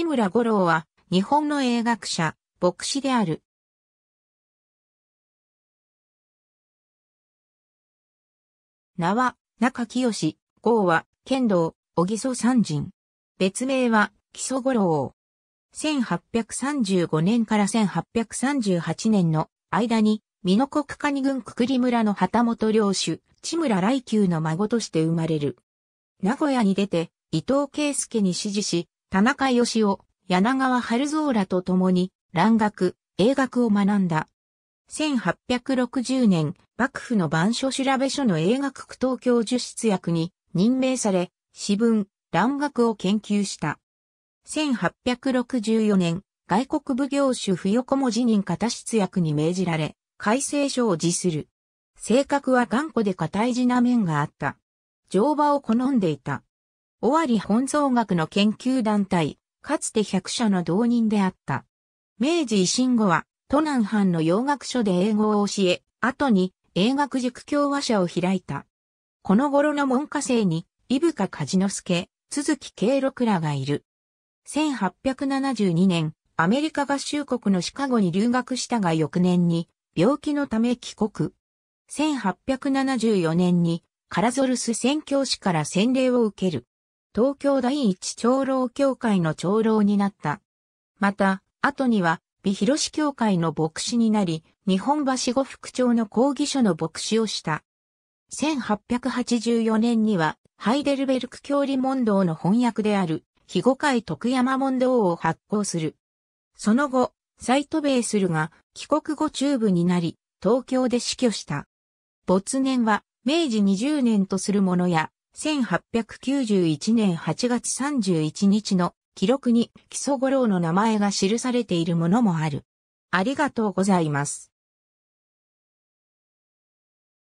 西村五郎は、日本の英学者、牧師である。名は、中清、号は、剣道、小木曽三人。別名は、木曽五郎。1835年から1838年の間に、美濃国蟹郡くくり村の旗本領主、千村来宮の孫として生まれる。名古屋に出て、伊藤圭介に指示し、田中義雄、柳川春蔵らと共に、蘭学、英学を学んだ。1860年、幕府の番所調べ書の英学区東京受出役に任命され、詩文、蘭学を研究した。1864年、外国奉行主不横文字人型出役に命じられ、改正書を辞する。性格は頑固で固い地な面があった。乗馬を好んでいた。尾張本草学の研究団体、かつて百社の同人であった。明治維新後は、都南藩の洋学書で英語を教え、後に英学塾教和社を開いた。この頃の門下生に、伊深梶之助、鈴木慶六らがいる。1872年、アメリカ合衆国のシカゴに留学したが翌年に、病気のため帰国。1874年に、カラゾルス宣教師から洗礼を受ける。東京第一長老協会の長老になった。また、後には、美広市協会の牧師になり、日本橋五副長の講義所の牧師をした。1884年には、ハイデルベルク教理問答の翻訳である、非後会徳山問答を発行する。その後、再渡米するが、帰国後中部になり、東京で死去した。没年は、明治20年とするものや、1891年8月31日の記録に基礎五郎の名前が記されているものもある。ありがとうございます。